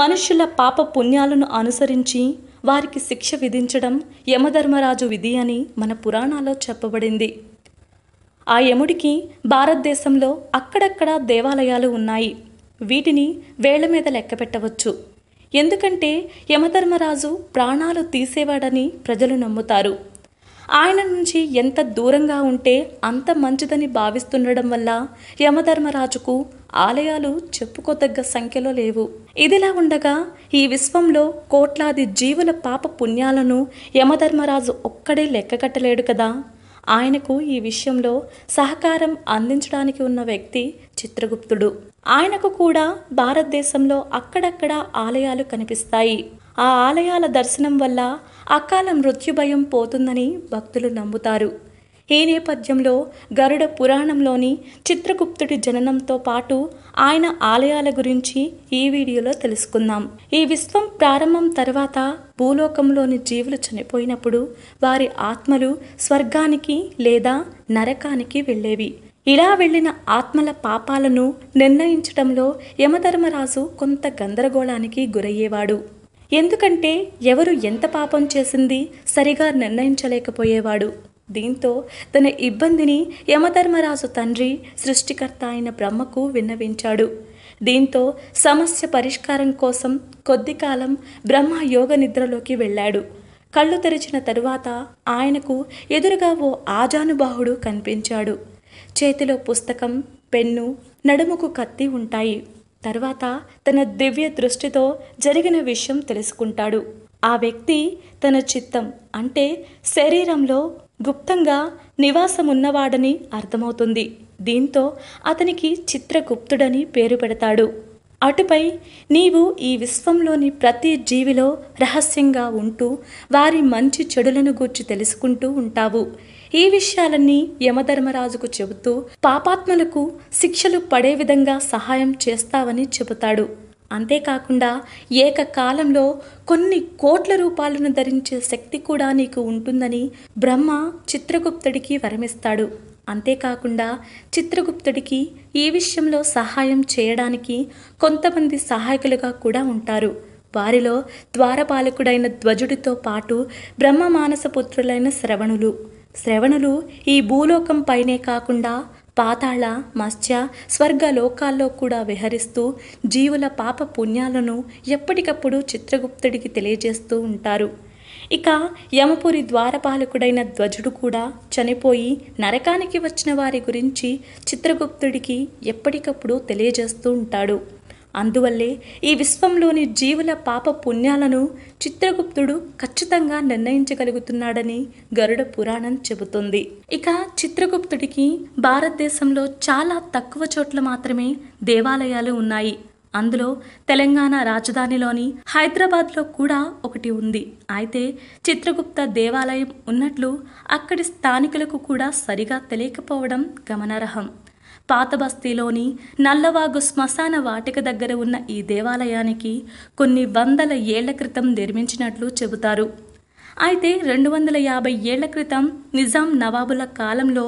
మనుష్యుల పాప పుణ్యాలను అనుసరించి వారికి శిక్ష విధించడం యమధర్మరాజు విధి అని మన పురాణాల్లో చెప్పబడింది ఆ యముడికి భారతదేశంలో అక్కడక్కడ దేవాలయాలు ఉన్నాయి వీటిని వేళ్ల మీద లెక్క పెట్టవచ్చు ఎందుకంటే యమధర్మరాజు ప్రాణాలు తీసేవాడని ప్రజలు నమ్ముతారు ఆయన నుంచి ఎంత దూరంగా ఉంటే అంత మంచిదని భావిస్తుండడం వల్ల యమధర్మరాజుకు ఆలయాలు చెప్పుకోదగ్గ సంఖ్యలో లేవు ఇదిలా ఉండగా ఈ విశ్వంలో కోట్లాది జీవుల పాప పుణ్యాలను యమధర్మరాజు ఒక్కడే లెక్కగట్టలేడు కదా ఆయనకు ఈ విషయంలో సహకారం అందించడానికి ఉన్న వ్యక్తి చిత్రగుప్తుడు ఆయనకు కూడా భారతదేశంలో అక్కడక్కడ ఆలయాలు కనిపిస్తాయి ఆ ఆలయాల దర్శనం వల్ల అకాల మృత్యుభయం పోతుందని భక్తులు నమ్ముతారు ఈ నేపథ్యంలో గరుడ పురాణంలోని చిత్రగుప్తుడి జననంతో పాటు ఆయన ఆలయాల గురించి ఈ వీడియోలో తెలుసుకుందాం ఈ విశ్వం ప్రారంభం తర్వాత భూలోకంలోని జీవులు చనిపోయినప్పుడు వారి ఆత్మలు స్వర్గానికి లేదా నరకానికి వెళ్ళేవి ఇలా వెళ్ళిన ఆత్మల పాపాలను నిర్ణయించడంలో యమధర్మరాజు కొంత గందరగోళానికి గురయ్యేవాడు ఎందుకంటే ఎవరు ఎంత పాపం చేసింది సరిగా నిర్ణయించలేకపోయేవాడు దీంతో తన ఇబ్బందిని యమధర్మరాజు తండ్రి సృష్టికర్త అయిన బ్రహ్మకు విన్నవించాడు దీంతో సమస్య పరిష్కారం కోసం కొద్ది కాలం బ్రహ్మ యోగ నిద్రలోకి వెళ్ళాడు కళ్ళు తెరిచిన తరువాత ఆయనకు ఎదురుగా ఓ ఆజానుబాహుడు కనిపించాడు చేతిలో పుస్తకం పెన్ను నడుముకు కత్తి ఉంటాయి తర్వాత తన దివ్య దృష్టితో జరిగిన విషయం తెలుసుకుంటాడు ఆ వ్యక్తి తన చిత్తం అంటే శరీరంలో గుప్తంగా నివాసమున్నవాడని అర్థమవుతుంది దీంతో అతనికి చిత్రగుప్తుడని పేరు పెడతాడు అటుపై నీవు ఈ విశ్వంలోని ప్రతి జీవిలో రహస్యంగా ఉంటూ వారి మంచి చెడులను గూర్చి తెలుసుకుంటూ ఉంటావు ఈ విషయాలన్నీ యమధర్మరాజుకు చెబుతూ పాపాత్మలకు శిక్షలు పడే విధంగా సహాయం చేస్తావని చెబుతాడు అంతేకాకుండా ఏకకాలంలో కొన్ని కోట్ల రూపాయలను ధరించే శక్తి కూడా నీకు ఉంటుందని బ్రహ్మ చిత్రగుప్తుడికి వరమిస్తాడు అంతేకాకుండా చిత్రగుప్తుడికి ఈ విషయంలో సహాయం చేయడానికి కొంతమంది సహాయకులుగా కూడా ఉంటారు వారిలో ద్వారపాలకుడైన ధ్వజుడితో పాటు బ్రహ్మ మానసపుత్రులైన శ్రవణులు శ్రవణులు ఈ భూలోకం పైనే కాకుండా పాతాళ మత్స్య స్వర్గ లోకాల్లో కూడా విహరిస్తూ జీవుల పాప పుణ్యాలను ఎప్పటికప్పుడు చిత్రగుప్తుడికి తెలియజేస్తూ ఉంటారు ఇక యమపురి ద్వారపాలకుడైన ధ్వజుడు కూడా చనిపోయి నరకానికి వచ్చిన వారి గురించి చిత్రగుప్తుడికి ఎప్పటికప్పుడు తెలియజేస్తూ ఉంటాడు అందువల్లే ఈ విశ్వంలోని జీవుల పాప పుణ్యాలను చిత్రగుప్తుడు ఖచ్చితంగా నిర్ణయించగలుగుతున్నాడని గరుడ పురాణం చెబుతుంది ఇక చిత్రగుప్తుడికి భారతదేశంలో చాలా తక్కువ చోట్ల మాత్రమే దేవాలయాలు ఉన్నాయి అందులో తెలంగాణ రాజధానిలోని హైదరాబాద్లో కూడా ఒకటి ఉంది అయితే చిత్రగుప్త దేవాలయం ఉన్నట్లు అక్కడి స్థానికులకు కూడా సరిగా తెలియకపోవడం గమనార్హం పాత బస్తీలోని నల్లవాగు శ్మశాన వాటిక దగ్గర ఉన్న ఈ దేవాలయానికి కొన్ని వందల ఏళ్ల క్రితం నిర్మించినట్లు చెబుతారు అయితే రెండు వందల యాభై ఏళ్ల క్రితం నిజాం నవాబుల కాలంలో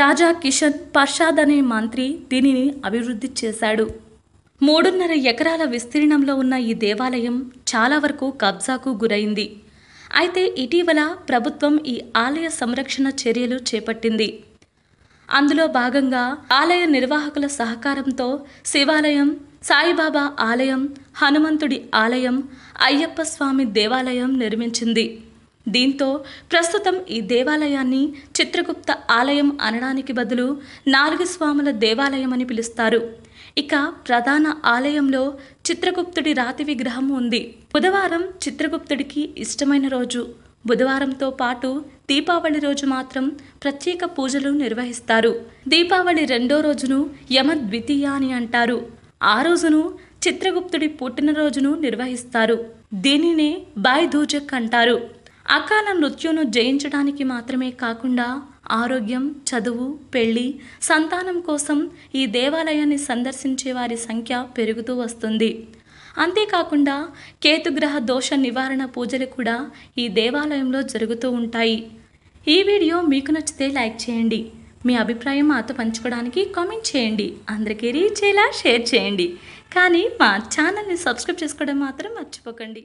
రాజా కిషన్ పర్షాద్ అనే మంత్రి దీనిని అభివృద్ధి చేశాడు మూడున్నర ఎకరాల విస్తీర్ణంలో ఉన్న ఈ దేవాలయం చాలా వరకు కబ్జాకు గురైంది అయితే ఇటీవల ప్రభుత్వం ఈ ఆలయ సంరక్షణ చర్యలు చేపట్టింది అందులో భాగంగా ఆలయ నిర్వాహకుల సహకారంతో శివాలయం సాయిబాబా ఆలయం హనుమంతుడి ఆలయం అయ్యప్ప స్వామి దేవాలయం నిర్మించింది దీంతో ప్రస్తుతం ఈ దేవాలయాన్ని చిత్రగుప్త ఆలయం అనడానికి బదులు నాలుగు స్వాముల దేవాలయం అని పిలుస్తారు ఇక ప్రధాన ఆలయంలో చిత్రగుప్తుడి రాతి విగ్రహం ఉంది బుధవారం చిత్రగుప్తుడికి ఇష్టమైన రోజు బుధవారంతో పాటు దీపావళి రోజు మాత్రం ప్రత్యేక పూజలు నిర్వహిస్తారు దీపావళి రెండో రోజును యమ ద్వితీయ అని అంటారు ఆ రోజును చిత్రగుప్తుడి పుట్టినరోజును నిర్వహిస్తారు దీనినే బాయ్దూజక్ అంటారు అకాల మృత్యును జయించడానికి మాత్రమే కాకుండా ఆరోగ్యం చదువు పెళ్లి సంతానం కోసం ఈ దేవాలయాన్ని సందర్శించే వారి సంఖ్య పెరుగుతూ వస్తుంది అంతేకాకుండా కేతుగ్రహ దోష నివారణ పూజలు కూడా ఈ దేవాలయంలో జరుగుతూ ఉంటాయి ఈ వీడియో మీకు నచ్చితే లైక్ చేయండి మీ అభిప్రాయం మాతో పంచుకోవడానికి కామెంట్ చేయండి అందరికీ రీచ్ చేయాలా షేర్ చేయండి కానీ మా ఛానల్ని సబ్స్క్రైబ్ చేసుకోవడం మాత్రం మర్చిపోకండి